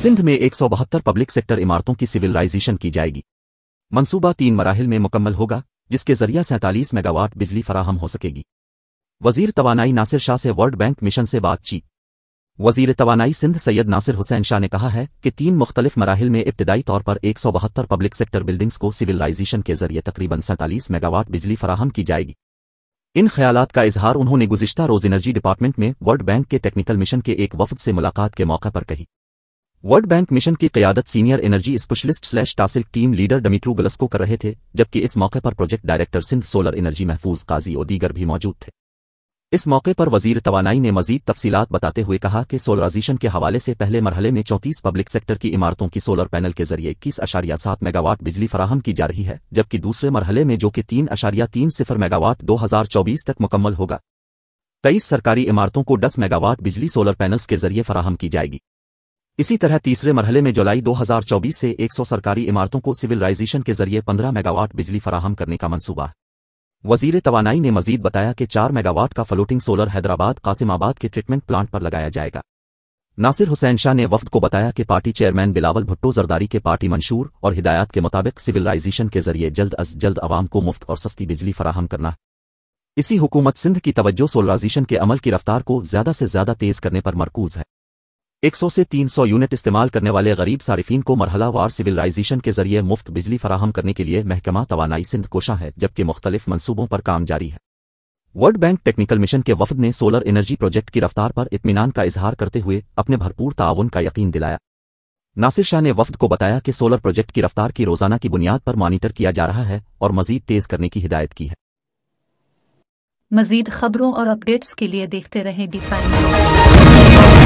सिंध में एक public sector इमारतों की सिविलाइजेशन की जाएगी मंसूबा तीन मराहल में मुकम्मल होगा जिसके ज़रिए सैंतालीस मेगावाट बिजली फराहम हो सकेगी वजीर तवानाई नासिर शाह से वर्ल्ड बैंक मिशन से बातचीत वजीर तवानाई सिंध सैयद नासिर हुसैन शाह ने कहा है कि तीन मुख्तलिफ मराहल में इब्तदाई तौर पर एक सौ बहत्तर पब्लिक सेक्टर बिल्डिंग्स को सिविलाइजेशन के जरिए तकरीबन सैंतालीस मेगावाट बिजली फराहम की जाएगी इन ख्याल का इजहार उन्होंने गुजशत रोज एनर्जी डिपार्टमेंट में वर्ल्ड बैंक के टेक्निकल मिशन के एक वफद से मुलाकात के मौके पर कही वर्ल्ड बैंक मिशन की क्यादत सीनियर एनर्जी स्पेशलिस्ट स्लैश टासिल टीम लीडर डमिट्रू गलस्को कर रहे थे जबकि इस मौके पर project director Sindh solar energy Mahfooz Qazi और दीगर भी मौजूद थे इस मौके पर वजीर तवानाई ने मजीद तफसीलात बताते हुए कहा कि सोलराइजेशन के हवाले से पहले मरहले में चौंतीस पब्लिक सेक्टर की इमारतों की सोलर पैनल के जरिए इक्कीस अशारिया सात मेगावाट बिजली फराहम की जा रही है जबकि दूसरे मरहले में जो कि तीन अशारिया तीन सिफर मेगावाट दो हज़ार चौबीस तक मुकम्मल होगा तेईस सरकारी इमारतों को दस मेगावाट बिजली सोलर पैनल्स के जरिए फराहम की जाएगी इसी तरह तीसरे मरहले में जुलाई 2024 से 100 सरकारी इमारतों को सिविलाइजेशन के जरिए 15 मेगावाट बिजली फराहम करने का मंसूबा है वजीर तोानाई ने मजीद बताया कि 4 मेगावाट का फ्लोटिंग सोलर हैदराबाद कासिमाबाद के ट्रीटमेंट प्लांट पर लगाया जाएगा नासिर हुसैन शाह ने वफद को बताया कि पार्टी चेयरमैन बिलावल भुट्टो जरदारी के पार्टी मंशूर और हिदायत के मुताबिक सिविलाइजेशन के जरिए जल्द अज जल्द आवाम को मुफ्त और सस्ती बिजली फराहम करना इसी हुकूमत सिंध की तवज्जो सोलराइजेशन के अमल की रफ्तार को ज्यादा से ज्यादा तेज करने पर मरकूज है 100 से 300 यूनिट इस्तेमाल करने वाले गरीब सारिफिन को मरहला वार सिविलाइजेशन के जरिए मुफ्त बिजली फराहम करने के लिए महकमा तोानाई सिंध कोशा है जबकि मुख्तलिफ मनसूबों पर काम जारी है वर्ल्ड बैंक टेक्निकल मिशन के वफद ने सोलर एनर्जी प्रोजेक्ट की रफ्तार पर इतमान का इजहार करते हुए अपने भरपूर ताउन का यकीन दिलाया नासिर शाह ने वफद को बताया कि सोलर प्रोजेक्ट की रफ्तार की रोजाना की बुनियाद पर मॉनिटर किया जा रहा है और मजीद तेज करने की हिदायत की है मजीद खबरों और अपडेट्स के लिए देखते रहे डिफाइन